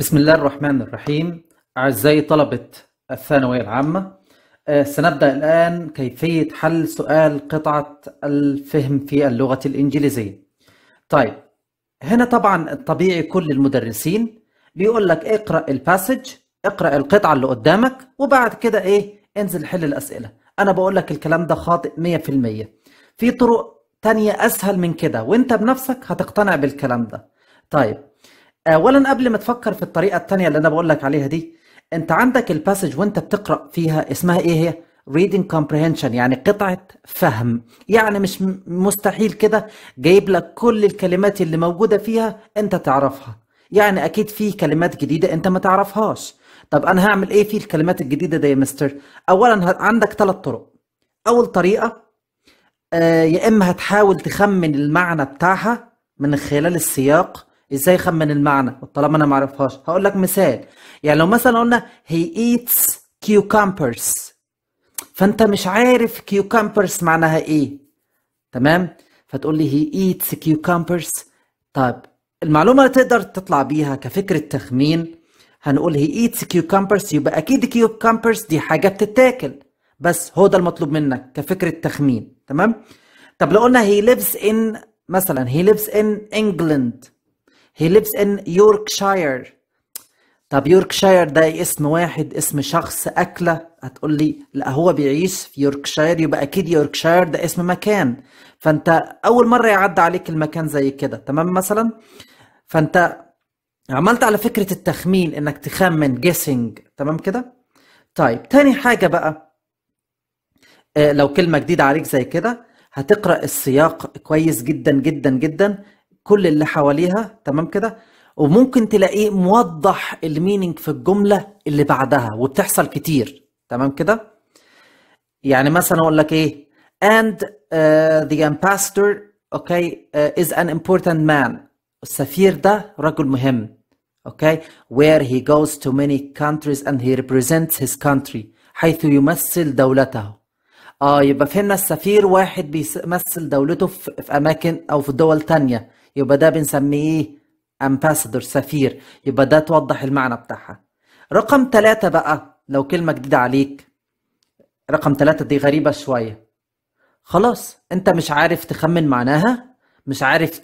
بسم الله الرحمن الرحيم أعزائي طلبة الثانوية العامة آه، سنبدأ الآن كيفية حل سؤال قطعة الفهم في اللغة الإنجليزية طيب هنا طبعا الطبيعي كل المدرسين بيقول لك اقرأ الباسج اقرأ القطعة اللي قدامك وبعد كده ايه انزل حل الأسئلة أنا بقول لك الكلام ده خاطئ 100% في طرق تانية أسهل من كده وانت بنفسك هتقتنع بالكلام ده طيب اولا آه، قبل ما تفكر في الطريقه الثانيه اللي انا بقول لك عليها دي انت عندك الباسج وانت بتقرا فيها اسمها ايه هي reading comprehension يعني قطعة فهم يعني مش مستحيل كده جايب لك كل الكلمات اللي موجودة فيها انت تعرفها يعني اكيد في كلمات جديدة انت ما تعرفهاش طب انا هعمل ايه في الكلمات الجديدة دي يا مستر اولا عندك ثلاث طرق اول طريقة آه يا اما هتحاول تخمن المعنى بتاعها من خلال السياق ازاي اخمن المعنى طالما انا ما اعرفهاش هقول لك مثال يعني لو مثلا قلنا هي ايتس كيوكامبرز فانت مش عارف كيوكامبرز معناها ايه تمام فتقول لي هي ايتس كيوكامبرز طيب المعلومه اللي تقدر تطلع بيها كفكره تخمين هنقول هي ايتس كيوكامبرز يبقى اكيد كيوكامبرز دي حاجه بتتاكل بس هو ده المطلوب منك كفكره تخمين تمام طب لو قلنا هي ليفز ان مثلا هي ليفز ان انجلند He lives in Yorkshire طب يوركشاير ده اسم واحد اسم شخص أكلة هتقول لي لا هو بيعيش في يوركشاير يبقى أكيد يوركشاير ده اسم مكان فأنت أول مرة يعدى عليك المكان زي كده تمام مثلا فأنت عملت على فكرة التخمين إنك تخمن جيسنج تمام كده طيب تاني حاجة بقى آه، لو كلمة جديدة عليك زي كده هتقرأ السياق كويس جدا جدا جدا كل اللي حواليها تمام كده وممكن تلاقيه موضح الميننج في الجمله اللي بعدها وبتحصل كتير تمام كده يعني مثلا اقول لك ايه and uh, the ambassador okay uh, is an important man السفير ده رجل مهم okay where he goes to many countries and he represents his country حيث يمثل دولته اه يبقى فهمنا السفير واحد بيمثل دولته في اماكن او في دول تانية يبقى ده بنسميه امباسادور إيه؟ سفير يبقى ده توضح المعنى بتاعها رقم ثلاثة بقى لو كلمة جديدة عليك رقم ثلاثة دي غريبة شوية خلاص انت مش عارف تخمن معناها مش عارف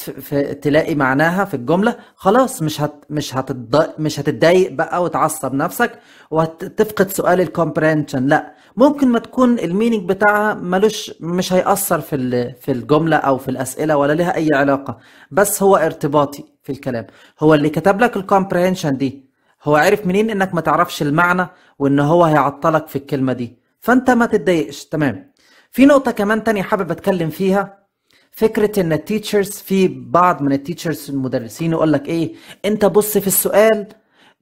تلاقي معناها في الجملة خلاص مش هت مش هتض... مش هتتضايق بقى وتعصب نفسك وهتفقد سؤال الكومبرينشن لا ممكن ما تكون الميننج بتاعها ملوش مش هيأثر في في الجملة أو في الأسئلة ولا لها أي علاقة بس هو ارتباطي في الكلام هو اللي كتب لك الكومبريهنشن دي هو عرف منين إنك ما تعرفش المعنى وإن هو هيعطلك في الكلمة دي فأنت ما تتضايقش تمام في نقطة كمان تانية حابب أتكلم فيها فكرة إن التيتشرز في بعض من التيتشرز المدرسين يقول لك إيه أنت بص في السؤال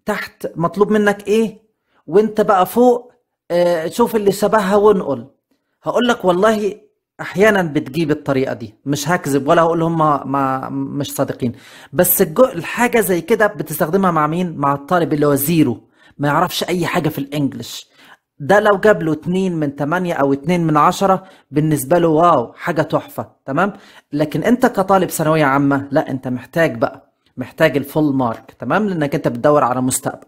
تحت مطلوب منك إيه وأنت بقى فوق آه، شوف اللي شبهها وانقل هقول لك والله احيانا بتجيب الطريقه دي مش هكذب ولا هقول هم ما مش صادقين بس الحاجه زي كده بتستخدمها مع مين مع الطالب اللي هو زيرو ما يعرفش اي حاجه في الانجليش ده لو جاب له 2 من 8 او 2 من 10 بالنسبه له واو حاجه تحفه تمام لكن انت كطالب ثانويه عامه لا انت محتاج بقى محتاج الفول مارك تمام لانك انت بتدور على مستقبل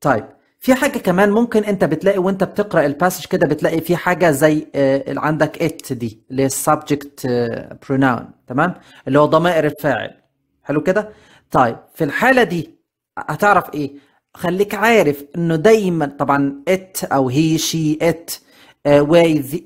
طيب في حاجه كمان ممكن انت بتلاقي وانت بتقرا الباسج كده بتلاقي في حاجه زي آه، اللي عندك ات دي اللي هي السبجكت آه، بروناون تمام اللي هو ضمائر الفاعل حلو كده طيب في الحاله دي هتعرف ايه خليك عارف انه دايما طبعا ات او هي شي ات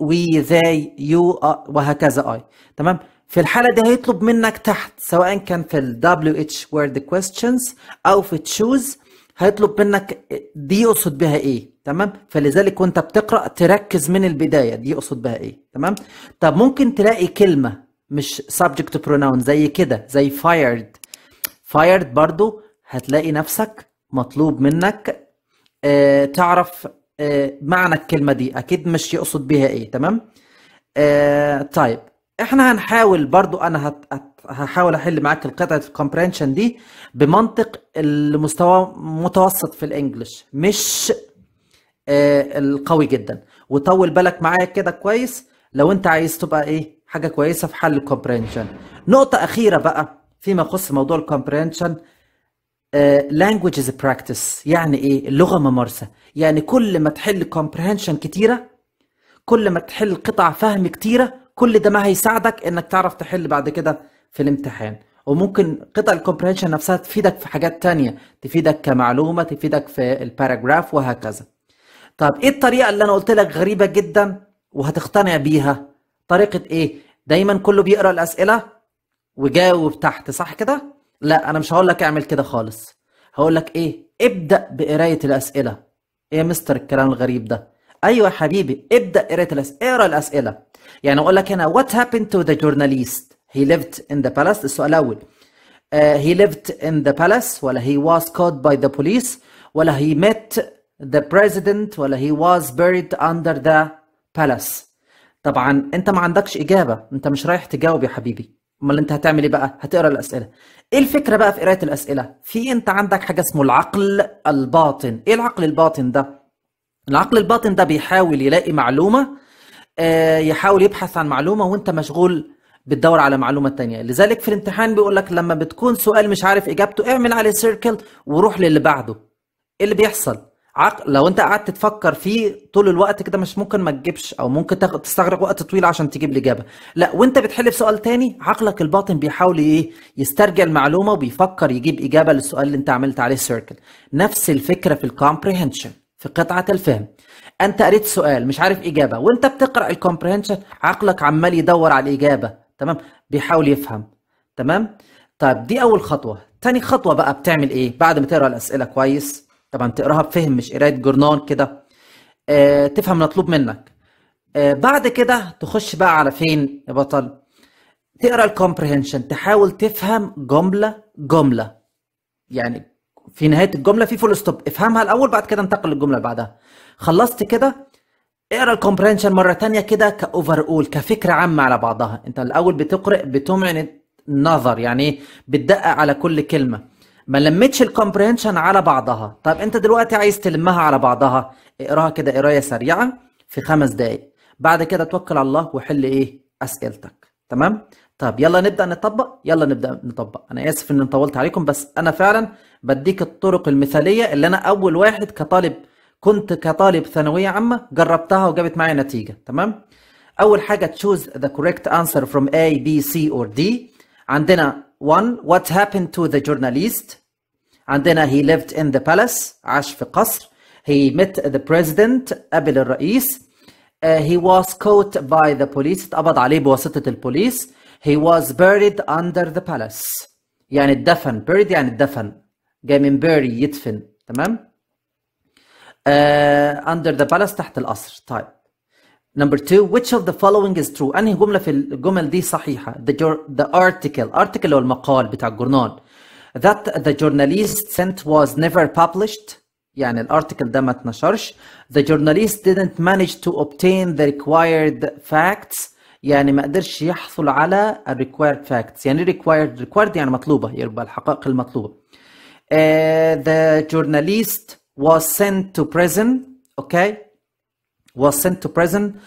وي ذاي يو وهكذا اي تمام في الحالة دي هيطلب منك تحت سواء كان في ال WH word questions أو في تشوز هيطلب منك دي يقصد بها ايه تمام فلذلك وانت بتقرا تركز من البدايه دي يقصد بها ايه تمام طب ممكن تلاقي كلمه مش subject بروناون pronoun زي كده زي fired fired برضو هتلاقي نفسك مطلوب منك آه تعرف آه معنى الكلمه دي اكيد مش يقصد بها ايه تمام آه طيب احنا هنحاول برضو انا هت... هحاول احل معاك القطعه الكومبرينشن دي بمنطق المستوى متوسط في الانجليش مش آه، القوي جدا وطول بالك معايا كده كويس لو انت عايز تبقى ايه حاجه كويسه في حل الكومبرينشن نقطه اخيره بقى فيما يخص موضوع الكومبرينشن آه، is a براكتس يعني ايه اللغه ممارسه يعني كل ما تحل كومبريهنشن كتيره كل ما تحل قطع فهم كتيره كل ده ما هيساعدك انك تعرف تحل بعد كده في الامتحان وممكن قطع الكومبريشن نفسها تفيدك في حاجات تانية تفيدك كمعلومة تفيدك في الباراجراف وهكذا طب ايه الطريقة اللي انا قلت لك غريبة جدا وهتقتنع بيها طريقة ايه دايما كله بيقرأ الاسئلة وجاوب تحت صح كده لا انا مش هقول لك اعمل كده خالص هقول لك ايه ابدأ بقراية الاسئلة ايه يا مستر الكلام الغريب ده ايوه حبيبي ابدا قراءه اقرا الاسئله يعني اقول لك هنا وات happened تو ذا جورناليست هي lived in the palace السؤال الاول هي آه، ليفت lived in the palace ولا he was caught by the police ولا he met the president ولا he was buried under the palace طبعا انت ما عندكش اجابه انت مش رايح تجاوب يا حبيبي امال انت هتعمل ايه بقى هتقرا الاسئله ايه الفكره بقى في قرايه الاسئله في انت عندك حاجه اسمه العقل الباطن ايه العقل الباطن ده العقل الباطن ده بيحاول يلاقي معلومه آه، يحاول يبحث عن معلومه وانت مشغول بتدور على معلومه تانية لذلك في الامتحان بيقول لك لما بتكون سؤال مش عارف اجابته اعمل عليه سيركل وروح للي بعده ايه اللي بيحصل عقل لو انت قعدت تفكر فيه طول الوقت كده مش ممكن ما تجيبش او ممكن تستغرق وقت طويل عشان تجيب الاجابه لا وانت بتحل في سؤال تاني عقلك الباطن بيحاول ايه يسترجع المعلومه وبيفكر يجيب اجابه للسؤال اللي انت عملت عليه سيركل نفس الفكره في الكومبريهنشن في قطعة الفهم أنت قريت سؤال مش عارف إجابة وأنت بتقرأ الكومبرهنشن عقلك عمال يدور على الإجابة تمام بيحاول يفهم تمام طيب دي أول خطوة تاني خطوة بقى بتعمل إيه بعد ما تقرأ الأسئلة كويس طبعا تقراها بفهم مش قراية جورنان كده آه تفهم مطلوب منك آه بعد كده تخش بقى على فين يا بطل تقرا الكومبريهنشن تحاول تفهم جمله جمله يعني في نهايه الجمله في فول ستوب افهمها الاول بعد كده انتقل للجمله اللي بعدها خلصت كده اقرا الكومبرينشن مره تانية كده كاوفر اول كفكره عامه على بعضها انت الاول بتقرا بتمعن النظر يعني ايه؟ بتدقق على كل كلمه ما لمتش الكومبرينشن على بعضها طب انت دلوقتي عايز تلمها على بعضها اقراها كده قرايه سريعه في خمس دقائق بعد كده توكل على الله وحل ايه اسئلتك تمام طب يلا نبدأ نطبق يلا نبدأ نطبق انا اسف ان طولت عليكم بس انا فعلا بديك الطرق المثالية اللي انا اول واحد كطالب كنت كطالب ثانوية عامة جربتها وجابت معايا نتيجة تمام اول حاجة تشوز ذا كوريكت انسر فروم A B C اور D عندنا 1 وات هابن تو ذا جورناليست عندنا هي ليفت ان ذا بالاس عاش في قصر هي ميت ذا بريزيدنت قابل الرئيس هي واز كوت باي ذا بوليس اتقبض عليه بواسطة البوليس He was buried under the palace يعني الدفن buried يعني الدفن جاي من bury يدفن تمام uh, under the palace تحت القصر طيب Number two, which of the following is true? أنهي جملة في الجمل دي صحيحة؟ The, the article, article هو المقال بتاع الجورنال. That the journalist sent was never published. يعني الارتكل ده ما اتنشرش the journalist didn't manage to obtain the required facts يعني ما قدرش يحصل على الريكوايرد فاكتس يعني ريكوايرد ريكوايرد يعني مطلوبه يبقى الحقائق المطلوبه ذا آه، the journalist was sent to prison واز was sent to prison نوت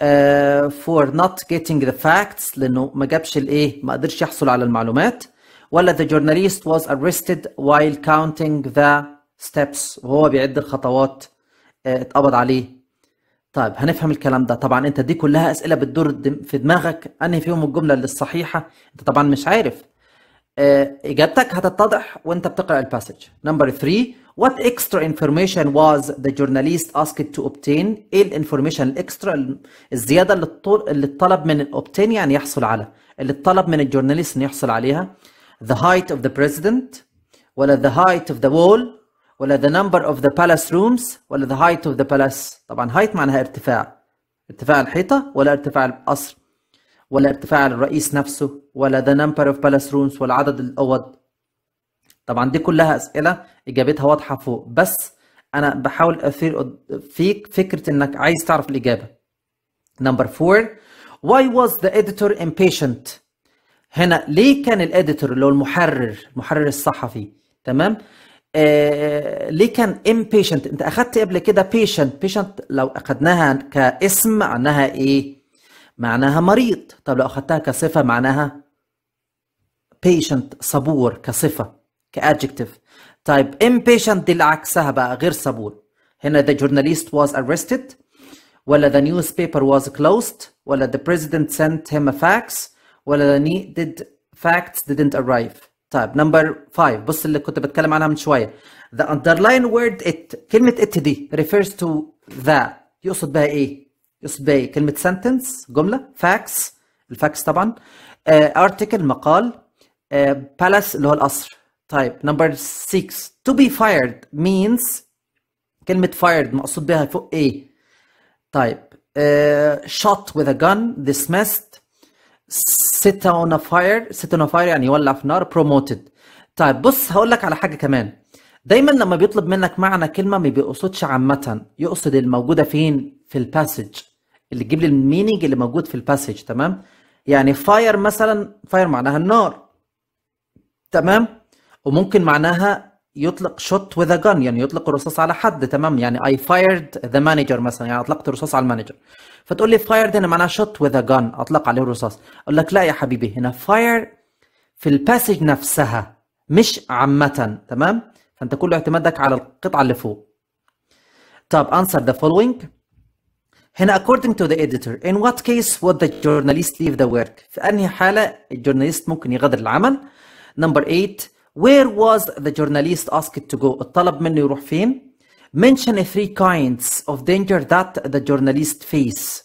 آه، for not getting the facts لانه ما جابش الايه ما قدرش يحصل على المعلومات ولا the journalist was arrested while counting the steps وهو بيعد الخطوات آه، اتقبض عليه طيب هنفهم الكلام ده طبعا انت دي كلها اسئله بتدور في دماغك انهي فيهم الجمله اللي الصحيحه انت طبعا مش عارف آه، اجابتك هتتضح وانت بتقرا الباسج نمبر 3 what extra information was the journalist asked to obtain ايه الانفورميشن الاكسترا الزياده اللي اللي اتطلب من obtain يعني يحصل على اللي اتطلب من الجورناليست انه يحصل عليها the height of the president ولا the height of the wall ولا the number of the palace rooms ولا the height of the palace طبعا height معناها ارتفاع ارتفاع الحيطة ولا ارتفاع القصر ولا ارتفاع الرئيس نفسه ولا the number of palace rooms ولا عدد الأوض طبعا دي كلها أسئلة إجابتها واضحة فوق بس أنا بحاول أثير فيك فكرة إنك عايز تعرف الإجابة number four why was the editor impatient هنا ليه كان الإديتور اللي هو المحرر المحرر الصحفي تمام ليه كان impatient انت اخدت قبل كده patient patient لو اخدناها كاسم معناها ايه معناها مريض طب لو اخدتها كصفه معناها patient صبور كصفه كادجكتيف طيب impatient دي اللي عكسها بقى غير صبور هنا the journalist was arrested ولا the newspaper was closed ولا the president sent him a fax ولا the did facts didn't arrive طيب نمبر 5 بص اللي كنت بتكلم عنها من شويه the underline word it كلمه it دي refers to the يقصد بها ايه يقصد بها ايه كلمه sentence جمله facts الفاكس طبعا ارتكل uh, مقال بالاس uh, اللي هو القصر طيب نمبر 6 to be fired means كلمه fired مقصود بها فوق ايه طيب uh, shot with a gun dismissed set on a fire set on a fire يعني يولع في نار promoted طيب بص هقول لك على حاجه كمان دايما لما بيطلب منك معنى كلمه ما بيقصدش عامه يقصد الموجوده فين في الباسج اللي تجيب لي المينينج اللي موجود في الباسج تمام يعني فاير مثلا فاير معناها النار تمام وممكن معناها يطلق شوت وذا جان يعني يطلق الرصاص على حد تمام يعني اي فايرد ذا مانجر مثلا يعني اطلقت الرصاص على المانجر فتقول لي فايرد هنا معناها شوت وذا جان اطلق عليه الرصاص اقول لك لا يا حبيبي هنا فاير في الباسج نفسها مش عامة تمام فانت كل اعتمادك على القطعة اللي فوق طب answer the following هنا according to the editor in what case would the journalist leave the work في انهي حالة الجورناليست ممكن يغادر العمل number 8 Where was the journalist asked to go? الطلب منه يروح فين؟ Mention three kinds of danger that the journalist face.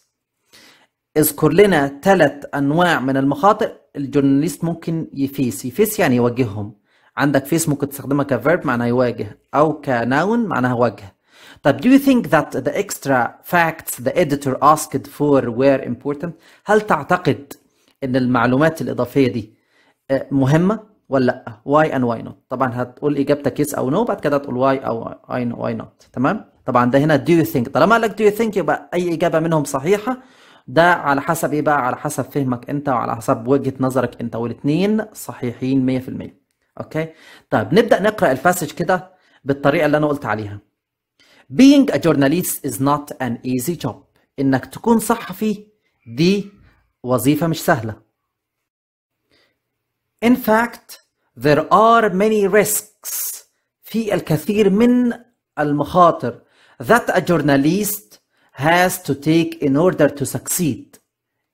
اذكر لنا ثلاث انواع من المخاطر الجورناليست ممكن يفيس، يفيس يعني يواجههم. عندك فيس ممكن تستخدمها كفيرب معناها يواجه او كناون معناها واجه. طب do you think that the extra facts the editor asked for were important؟ هل تعتقد ان المعلومات الاضافيه دي آه، مهمه؟ ولا لا واي اند واي نوت طبعا هتقول اجابتك يس او نو بعد كده تقول واي او اي واي نوت تمام طبعا ده هنا دو يو ثينك طالما قال لك دو يو ثينك يبقى اي اجابه منهم صحيحه ده على حسب ايه بقى على حسب فهمك انت وعلى حسب وجهه نظرك انت والاثنين صحيحين 100% اوكي طيب نبدا نقرا الباسج كده بالطريقه اللي انا قلت عليها being a journalist is not an easy job انك تكون صحفي دي وظيفه مش سهله In fact, there are many risks في الكثير من المخاطر that a journalist has to take in order to succeed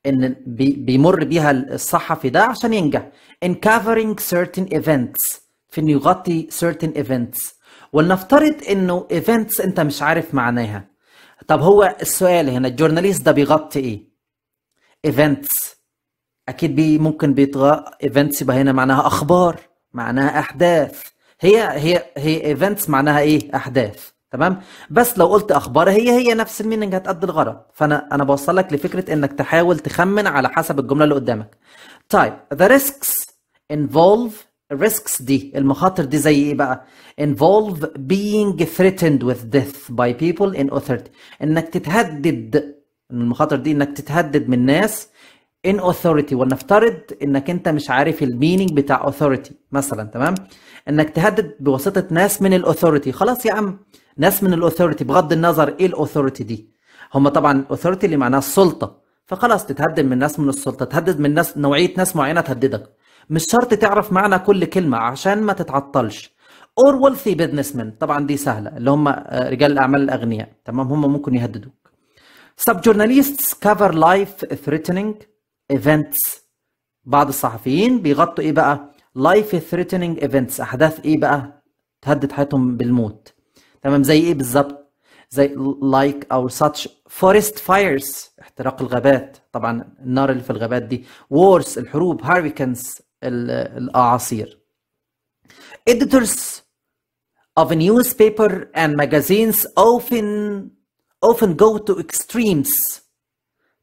ان بيمر بيها الصحفي ده عشان ينجح in covering certain events في انه يغطي certain events ولنفترض انه events انت مش عارف معناها طب هو السؤال هنا الجورناليست ده بيغطي ايه events اكيد بي ممكن بيطغى ايفنتس يبقى هنا معناها اخبار معناها احداث هي هي هي ايفنتس معناها ايه احداث تمام بس لو قلت اخبار هي هي نفس الميننج هتأدي الغرض فانا انا بوصل لك لفكره انك تحاول تخمن على حسب الجمله اللي قدامك طيب ذا ريسكس انفولف الريسكس دي المخاطر دي زي ايه بقى انفولف بينج threatened with death باي بيبل ان authority انك تتهدد المخاطر دي انك تتهدد من ناس ان authority ولنفترض انك انت مش عارف المينينج بتاع authority مثلا تمام انك تهدد بواسطه ناس من الاوثوريتي خلاص يا عم ناس من الاوثوريتي بغض النظر ايه الاوثوريتي دي هم طبعا الاوثوريتي اللي معناها السلطه فخلاص تتهدد من ناس من السلطه تهدد من ناس نوعيه ناس معينه تهددك مش شرط تعرف معنى كل كلمه عشان ما تتعطلش اور ويلثي بزنس مان طبعا دي سهله اللي هم آه، رجال الاعمال الاغنياء تمام هم ممكن يهددوك سب جورناليستس كفر لايف ثريتنينج ايفنتس بعض الصحفيين بيغطوا ايه بقى لايف ثريتنينج ايفنتس احداث ايه بقى تهدد حياتهم بالموت تمام زي ايه بالظبط زي لايك او ساتش فورست فايرز احتراق الغابات طبعا النار اللي في الغابات دي وورس الحروب هاريكنز الاعاصير editors of newspaper and magazines often often go to extremes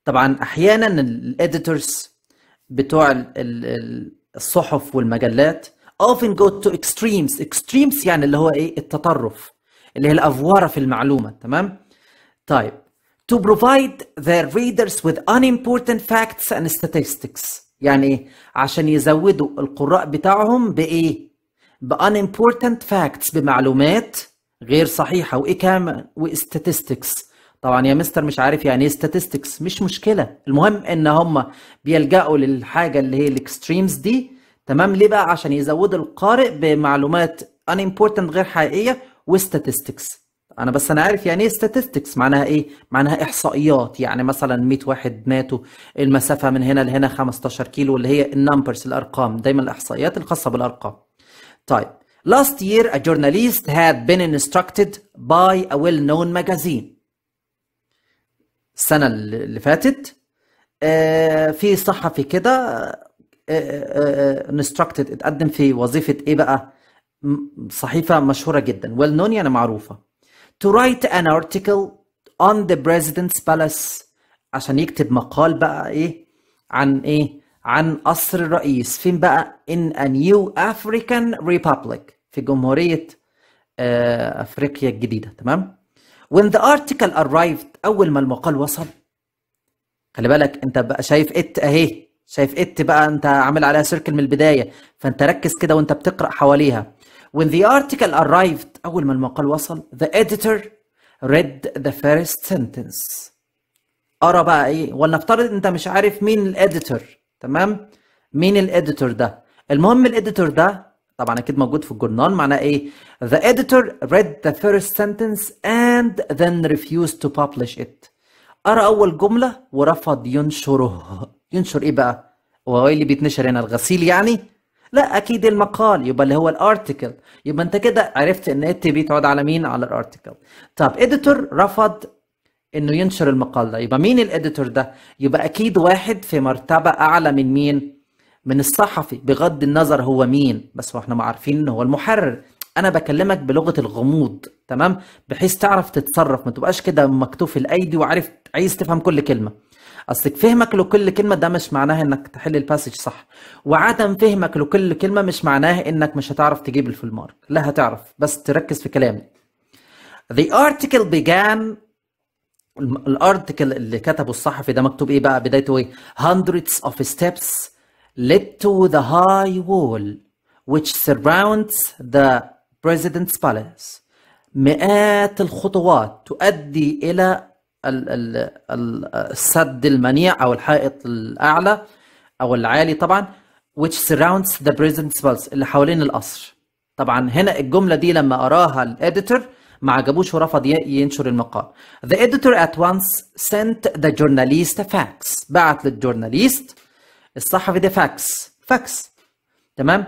طبعا احيانا الاديتورز بتوع الصحف والمجلات often go to extremes extremes يعني اللي هو ايه التطرف اللي هي الافواره في المعلومه تمام طيب to provide their readers with unimportant facts and statistics يعني ايه عشان يزودوا القراء بتاعهم بايه ب unimportant facts بمعلومات غير صحيحه وايه كمان وستاتستكس طبعا يا مستر مش عارف يعني ايه statistics مش مشكله المهم ان هم بيلجأوا للحاجه اللي هي الاكستريمز دي تمام ليه بقى عشان يزودوا القارئ بمعلومات ان امبورتنت غير حقيقيه وستاتستكس انا بس انا عارف يعني ايه statistics معناها ايه معناها احصائيات يعني مثلا 100 واحد ماتوا المسافه من هنا لهنا 15 كيلو اللي هي النمبرز الارقام دايما الاحصائيات الخاصه بالارقام طيب Last year, a journalist had been instructed by a well known magazine السنه اللي فاتت آه، في صحفي كده انستراكتد آه، آه، اتقدم في وظيفه ايه بقى صحيفه مشهوره جدا ويل نون يعني معروفه تو رايت ان ارتكل اون ذا بريزيدنتس بالاس عشان يكتب مقال بقى ايه عن ايه عن قصر الرئيس فين بقى in a new African Republic في جمهورية أفريقيا الجديدة تمام when the article arrived اول ما المقال وصل خلي بالك انت بقى شايف ات اهي شايف ات بقى انت عامل عليها سيركل من البدايه فانت ركز كده وانت بتقرا حواليها when the article arrived اول ما المقال وصل the editor read the first sentence قرا بقى ايه ولنفترض انت مش عارف مين الاديتور تمام مين الاديتور ده المهم الاديتور ده طبعا اكيد موجود في الجورنال معناه ايه the editor read the first sentence and and then refused to publish it قرا اول جمله ورفض ينشره ينشر ايه بقى هو ايه اللي بيتنشر هنا الغسيل يعني لا اكيد المقال يبقى اللي هو الارتكل يبقى انت كده عرفت ان ات إيه بي تقعد على مين على الارتكل طب اديتور رفض انه ينشر المقال ده يبقى مين الاديتور ده يبقى اكيد واحد في مرتبه اعلى من مين من الصحفي بغض النظر هو مين بس هو احنا ما عارفين ان هو المحرر انا بكلمك بلغه الغموض تمام بحيث تعرف تتصرف ما تبقاش كده مكتوف الايدي وعارف عايز تفهم كل كلمه اصلك فهمك لكل كلمه ده مش معناه انك تحل الباسج صح وعدم فهمك لكل كلمه مش معناه انك مش هتعرف تجيب الفول مارك لا هتعرف بس تركز في كلامي The article began الارتكل اللي كتبه الصحفي ده مكتوب ايه بقى بدايته ايه hundreds of steps led to the high wall which surrounds the بريزيدنتس Palace مئات الخطوات تؤدي إلى السد المنيع أو الحائط الأعلى أو العالي طبعا which surrounds the President's Palace اللي حوالين القصر طبعا هنا الجملة دي لما أراها الإديتور ما عجبوش ورفض ينشر المقال. The editor at once sent the journalist a fax. بعت للجورناليست الصحفي ده فاكس. فاكس. تمام؟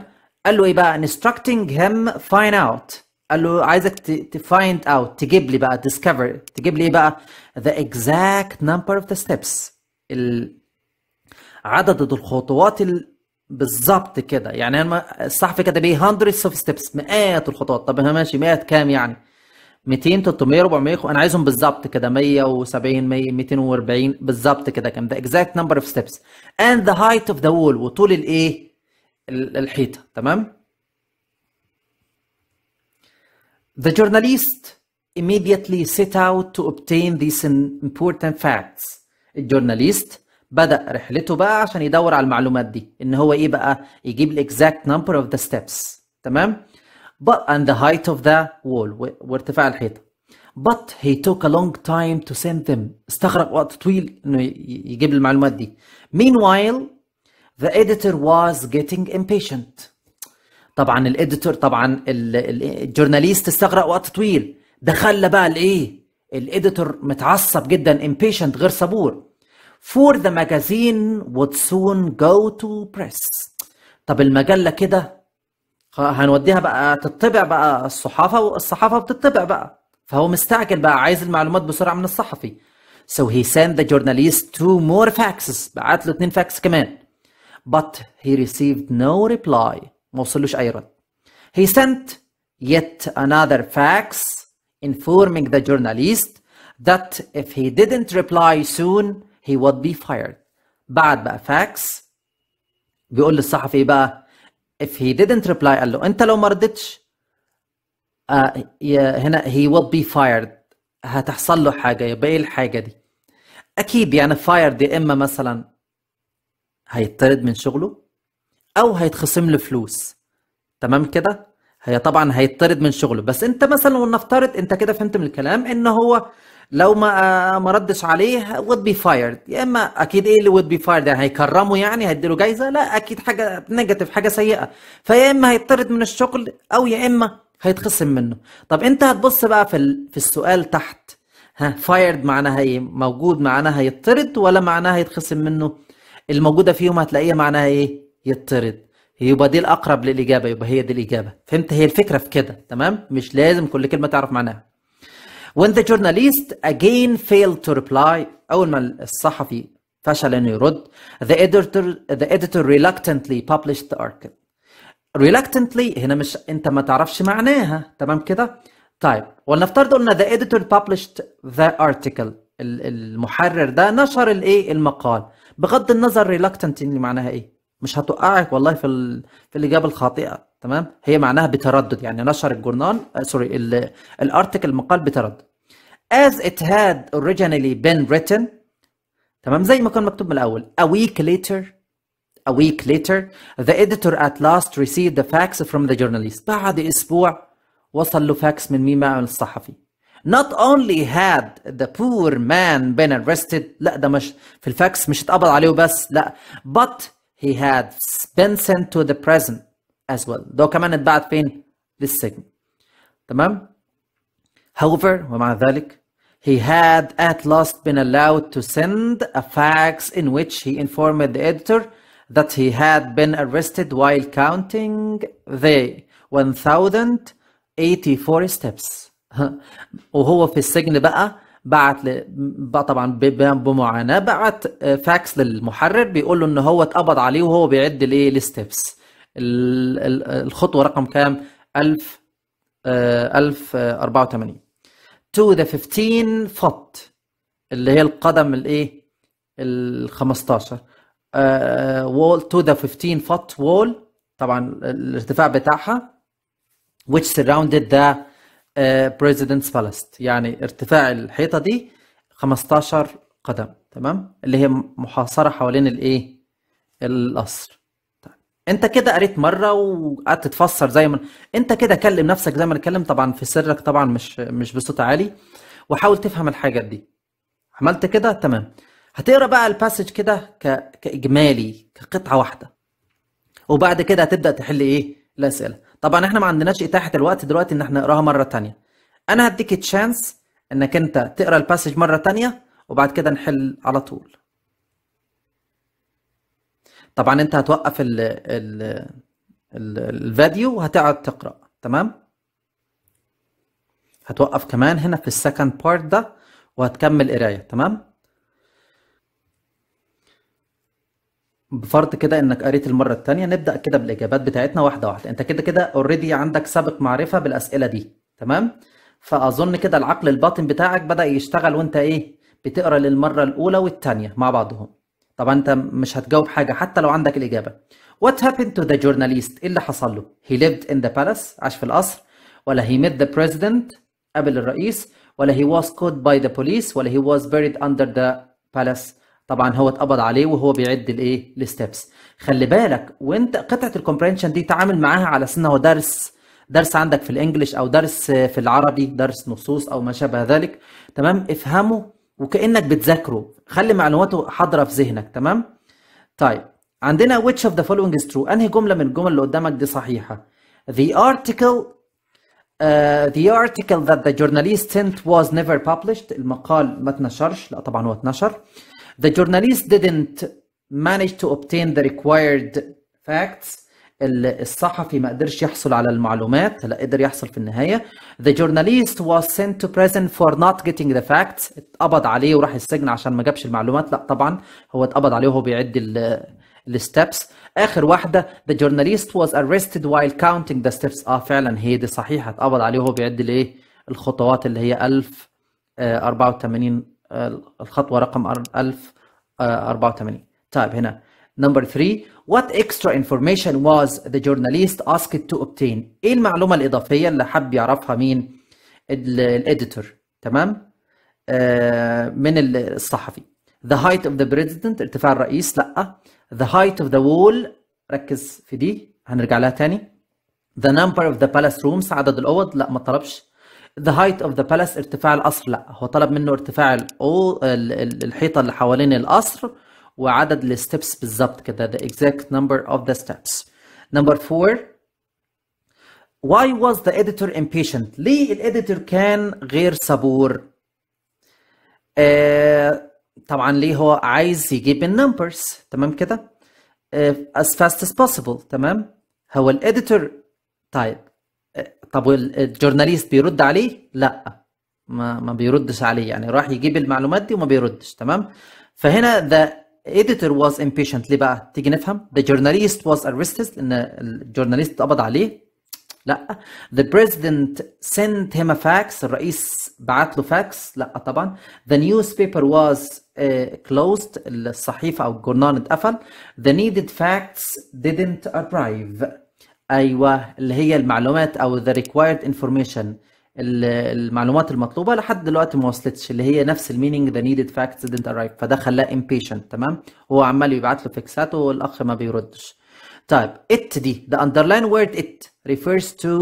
قال له ايه بقى instructing him find out قال له عايزك تفايند اوت تجيب لي بقى discover تجيب لي ايه بقى the exact number of the steps ال... عدد الخطوات ال... بالظبط كده يعني انا الصحفي كتب ايه hundreds of steps مئات الخطوات طب انا ماشي مئات كام يعني 200 300 400 انا عايزهم بالظبط كده 170 100 240 بالظبط كده كان the exact number of steps and the height of the wall وطول الايه الحيطه تمام The journalist immediately set out to obtain these important facts. الجورناليست بدأ رحلته بقى عشان يدور على المعلومات دي ان هو ايه بقى يجيب الاكزاكت exact number of the steps تمام but and the height of the wall وارتفاع الحيطة but he took a long time to send them استغرق وقت طويل انه يجيب المعلومات دي meanwhile The editor was getting impatient. طبعا الاديتور طبعا الجورناليست استغرق وقت طويل ده خلى بقى الايه الاديتور متعصب جدا impatient غير صبور for the magazine would soon go to press طب المجلة كده هنوديها بقى تطبع بقى الصحافة والصحافة بتطبع بقى فهو مستعجل بقى عايز المعلومات بسرعة من الصحفي so he sent the journalist two more faxes بعت له اتنين فاكس كمان but he received no reply ما وصلوش أي رد he sent yet another fax informing the journalist that if he didn't reply soon he would be fired بعد بقى fax بيقول للصحفي بقى if he didn't reply قال له انت لو ما ردتش uh, هنا he will be fired هتحصل له حاجه يبقى ايه الحاجه دي اكيد يعني fired يا اما مثلا هيطرد من شغله او هيتخصم له فلوس تمام كده هي طبعا هيطرد من شغله بس انت مثلا ولنفترض انت كده فهمت من الكلام ان هو لو ما آه، ما ردش عليه would be fired يا اما اكيد ايه اللي would be fired يعني هيكرمه يعني هيديله جايزه لا اكيد حاجه نيجاتيف حاجه سيئه فيا اما هيطرد من الشغل او يا اما هيتخصم منه طب انت هتبص بقى في في السؤال تحت ها fired معناها ايه موجود معناها يطرد ولا معناها هيتخصم منه الموجوده فيهم هتلاقيها معناها ايه يطرد يبقى دي الاقرب للاجابه يبقى هي دي الاجابه فهمت هي الفكره في كده تمام مش لازم كل كلمه تعرف معناها when the journalist again failed to reply اول ما الصحفي فشل انه يرد the editor the editor reluctantly published the article reluctantly هنا مش انت ما تعرفش معناها تمام كده طيب ولنفترض ان the editor published the article المحرر ده نشر الايه المقال بغض النظر ريلاكتنت اللي معناها ايه مش هتوقعك والله في ال... في الاجابه الخاطئه تمام هي معناها بتردد يعني نشر الجورنال سوري الارتكل المقال بتردد as it had originally been written تمام زي ما كان مكتوب من الاول a week later a week later the editor at last received the facts from the journalist بعد اسبوع وصل له فاكس من مين بقى من الصحفي not only had the poor man been arrested لا ده مش في الفاكس مش اتقبض عليه بس لا but he had been sent to the prison as well ده كمان اتبعت فين في السجن تمام however ومع ذلك he had at last been allowed to send a fax in which he informed the editor that he had been arrested while counting the 1084 steps وهو في السجن بقى بعت ل... بقى طبعا بمعاناه بعت فاكس آه، للمحرر بيقول له ان هو اتقبض عليه وهو بيعد الايه الستبس الخطوه رقم كام 1000 1084 تو ذا 15 فوت اللي هي القدم الايه ال 15 وول تو ذا 15 فوت وول طبعا الارتفاع بتاعها which surrounded the بريزيدنتس بالاست يعني ارتفاع الحيطه دي 15 قدم تمام اللي هي محاصره حوالين الايه القصر طيب. انت كده قريت مره وقعدت تفسر زي ما انت كده كلم نفسك زي ما اتكلم طبعا في سرك طبعا مش مش بصوت عالي وحاول تفهم الحاجات دي عملت كده تمام هتقرا بقى الباسج كده ك... كاجمالي كقطعه واحده وبعد كده هتبدا تحل ايه الاسئله طبعا احنا ما عندناش اتاحه الوقت دلوقتي ان احنا نقراها مره تانية انا هديك تشانس انك انت تقرا الباسج مره تانية وبعد كده نحل على طول طبعا انت هتوقف ال ال ال الفيديو وهتقعد تقرا تمام هتوقف كمان هنا في السكند بارت ده وهتكمل قرايه تمام بفرض كده انك قريت المره الثانيه نبدا كده بالاجابات بتاعتنا واحده واحده انت كده كده اوريدي عندك سابق معرفه بالاسئله دي تمام فاظن كده العقل الباطن بتاعك بدا يشتغل وانت ايه بتقرا للمره الاولى والثانيه مع بعضهم طبعا انت مش هتجاوب حاجه حتى لو عندك الاجابه What happened to the journalist ايه اللي حصل له He lived in the palace عاش في القصر ولا he met the president قابل الرئيس ولا he was caught by the police ولا he was buried under the palace طبعا هو اتقبض عليه وهو بيعد الايه الستبس خلي بالك وانت قطعه الكومبرينشن دي تعامل معاها على اساس هو درس درس عندك في الانجليش او درس في العربي درس نصوص او ما شابه ذلك تمام افهمه وكانك بتذاكره خلي معلوماته حاضره في ذهنك تمام طيب عندنا which of the following is true انهي جمله من الجمل اللي قدامك دي صحيحه the article uh, the article that the journalist sent was never published المقال ما اتنشرش لا طبعا هو اتنشر The journalist didn't manage to obtain the required facts الصحفي ما قدرش يحصل على المعلومات لا قدر يحصل في النهايه the journalist was sent to prison for not getting the facts اتقبض عليه وراح السجن عشان ما جابش المعلومات لا طبعا هو اتقبض عليه وهو بيعد الستبس اخر واحده the journalist was arrested while counting the steps اه فعلا هي دي صحيحه اتقبض عليه وهو بيعد الايه الخطوات اللي هي 1084 آه، الخطوه رقم 1084 آه، طيب هنا نمبر 3 What extra information was the journalist asked to obtain؟ ايه المعلومه الاضافيه اللي حب يعرفها مين؟ الاديتور تمام؟ آه، من الصحفي. The height of the president ارتفاع الرئيس لا. The height of the wall ركز في دي هنرجع لها تاني. The number of the palace rooms عدد الاوض لا ما طلبش. ذا هايت اوف ذا بالاس ارتفاع القصر لا هو طلب منه ارتفاع الحيطه اللي حوالين القصر وعدد الستبس بالظبط كده the exact number of the steps نمبر 4 why was the editor impatient ليه الاديتور كان غير صبور آه طبعا ليه هو عايز يجيب النمبرز تمام كده آه as fast as possible تمام هو الاديتور طيب طب والجورناليست بيرد عليه لا ما ما بيردش عليه يعني راح يجيب المعلومات دي وما بيردش تمام فهنا ذا editor was impatient ليه بقى تيجي نفهم the journalist was arrested ان الجورناليست اتقبض عليه لا the president sent him a fax الرئيس بعت له فاكس لا طبعا the newspaper was آه، closed الصحيفه او الجورنال اتقفل the needed facts didn't arrive ايوه اللي هي المعلومات او the required information المعلومات المطلوبه لحد دلوقتي ما وصلتش اللي هي نفس المينينج ذا نيدد فاكتس didn't arrive فده خلاه impatient تمام هو عمال يبعت له فيكسات والاخ ما بيردش طيب it دي the underline word it refers to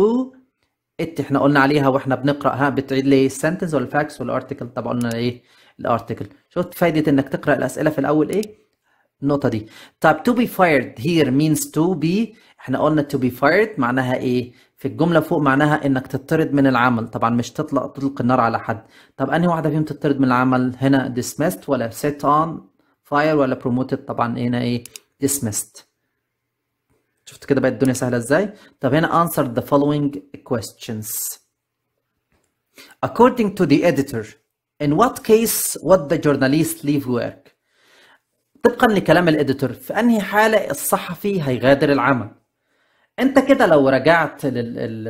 it احنا قلنا عليها واحنا بنقرا ها بتعيد لي السنتنس ولا الفاكس ولا الارتكل طب قلنا ايه الارتكل شفت فايده انك تقرا الاسئله في الاول ايه النقطه دي طيب to be fired here means to be احنا قلنا to be fired معناها ايه في الجمله فوق معناها انك تطرد من العمل طبعا مش تطلق تطلق النار على حد طب انهي واحده فيهم تطرد من العمل هنا dismissed ولا set on fire ولا promoted طبعا هنا ايه dismissed شفت كده بقت الدنيا سهله ازاي طب هنا answer the following questions according to the editor in what case would the journalist leave work طبقا لكلام الاديتور في انهي حاله الصحفي هيغادر العمل انت كده لو رجعت لل...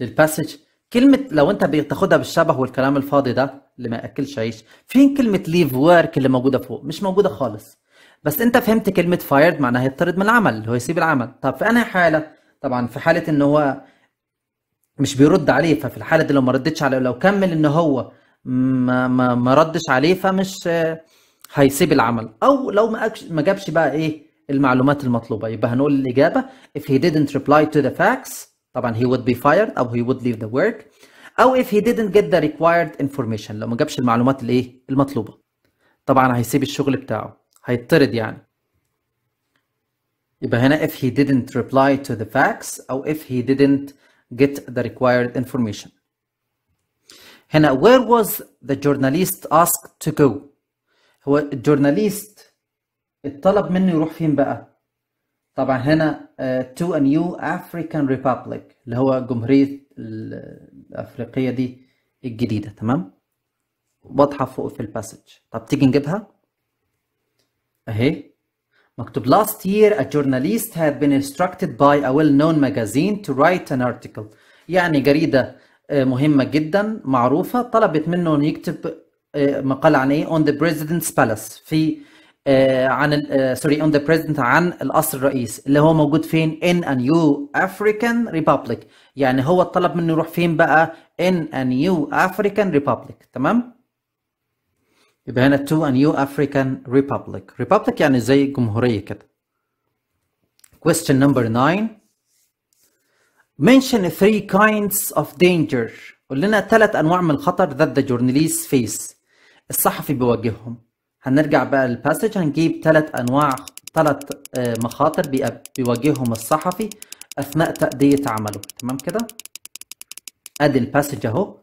للباسج كلمه لو انت بتاخدها بالشبه والكلام الفاضي ده اللي ما ياكلش عيش فين كلمه ليف ورك اللي موجوده فوق مش موجوده خالص بس انت فهمت كلمه فايرد معناها يطرد من العمل اللي هو يسيب العمل طب في انهي حاله طبعا في حاله ان هو مش بيرد عليه ففي الحاله دي لو ما ردتش عليه لو كمل ان هو ما ما, ما ردش عليه فمش هيسيب العمل او لو ما ما جابش بقى ايه المعلومات المطلوبه يبقى هنقول الاجابه if he didn't reply to the facts طبعا he would be fired او he would leave the work او if he didn't get the required information لو ما جابش المعلومات الايه المطلوبه طبعا هيسيب الشغل بتاعه هيطرد يعني يبقى هنا if he didn't reply to the facts أو if he didn't get the required information. هنا where was the journalist asked to go؟ هو الجورناليست الطلب منه يروح فين بقى؟ طبعا هنا تو نيو افريكان ريبابليك اللي هو جمهورية الافريقية دي الجديدة تمام؟ واضحة فوق في الباسج طب تيجي نجيبها اهي مكتوب last year a journalist had been instructed by a well-known magazine to write an article يعني جريدة آه، مهمة جدا معروفة طلبت منه انه يكتب آه، مقال عن ايه on the president's palace في آه، عن سوري اون ذا بريزنت عن القصر الرئيس اللي هو موجود فين ان نيو افريكان ريبابليك يعني هو طلب منه يروح فين بقى ان نيو افريكان ريبابليك تمام يبقى هنا تو نيو افريكان ريبابليك ريبابليك يعني زي جمهوريه كده question number 9 mention three kinds of danger قول لنا ثلاث انواع من الخطر that the journalists face الصحفي بيواجههم هنرجع بقى للباسج هنجيب ثلاث انواع ثلاث آه، مخاطر بيواجههم الصحفي اثناء تأدية عمله تمام كده ادي الباسج اهو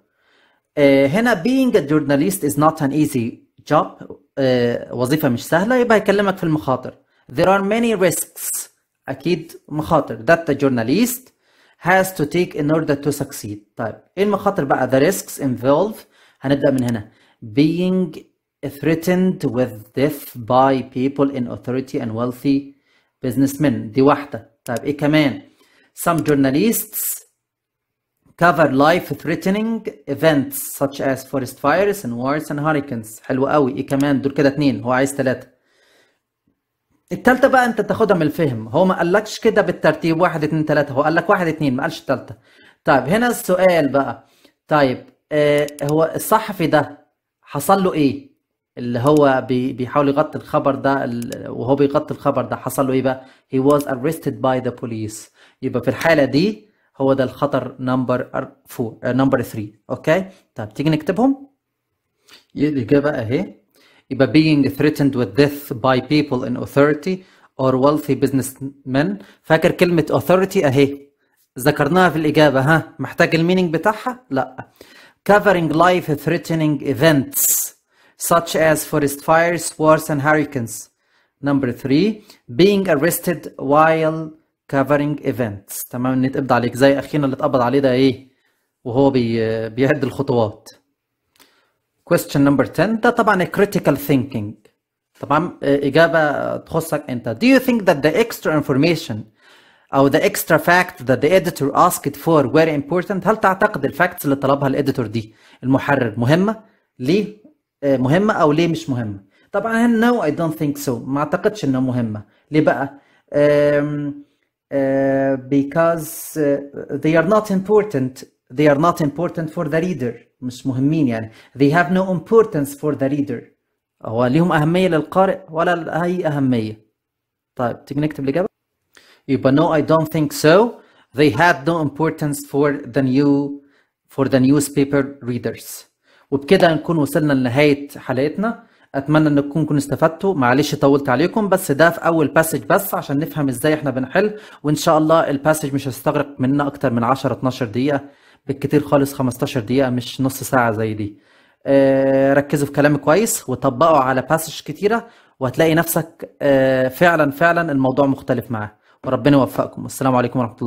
آه، هنا being a journalist is not an easy job آه، وظيفة مش سهلة يبقى هيكلمك في المخاطر there are many risks أكيد مخاطر that the journalist has to take in order to succeed طيب إيه المخاطر بقى the risks involved هنبدأ من هنا being threatened with death by people in authority and wealthy businessmen دي واحدة طيب ايه كمان some journalists cover life threatening events such as forest fires and wars and hurricanes حلو قوي ايه كمان دول كده اتنين هو عايز تلاتة التالتة بقى انت تاخدها من الفهم هو ما قالكش كده بالترتيب واحد اتنين تلاتة هو قالك واحد اتنين ما قالش التالتة طيب هنا السؤال بقى طيب آه هو الصحفي ده حصل له ايه اللي هو بي بيحاول يغطي الخبر ده وهو بيغطي الخبر ده حصل له ايه بقى؟ he was arrested by the police يبقى في الحاله دي هو ده الخطر نمبر 4 آه، نمبر 3 اوكي؟ طب تيجي نكتبهم؟ الاجابه اهي يبقى being threatened with death by people in authority or wealthy businessmen فاكر كلمه authority اهي ذكرناها في الاجابه ها محتاج الميننج بتاعها؟ لا covering life threatening events such as forest fires, wars, and hurricanes. Number three, being arrested while covering events. تمام ان عليك زي اخينا اللي تقبض عليه ده ايه وهو بي بيعد الخطوات. Question number 10 ده طبعا critical thinking. طبعا إجابة تخصك انت. Do you think that the extra information او the extra fact that the editor asked for were important؟ هل تعتقد الفاكتس اللي طلبها الاديتور دي المحرر مهمة ليه؟ مهمه او ليه مش مهمه طبعا نو اي دونت ثينك سو ما اعتقدش انها مهمه ليه بقى because they are not important they are not important for the reader مش مهمين يعني they have no importance for the reader هو ليهم أهمية للقارئ ولا أي أهمية طيب تيجي نكتب الإجابة يبقى no I don't think so they had no importance for the new for the newspaper readers وبكده نكون وصلنا لنهايه حلقتنا اتمنى انكم تكونوا استفدتوا معلش طولت عليكم بس ده في اول باسج بس عشان نفهم ازاي احنا بنحل وان شاء الله الباسج مش هيستغرق مننا اكتر من 10 12 دقيقه بالكتير خالص 15 دقيقه مش نص ساعه زي دي آه، ركزوا في كلامي كويس وطبقوا على باسج كتيره وهتلاقي نفسك آه، فعلا فعلا الموضوع مختلف معاه وربنا يوفقكم والسلام عليكم ورحمه الله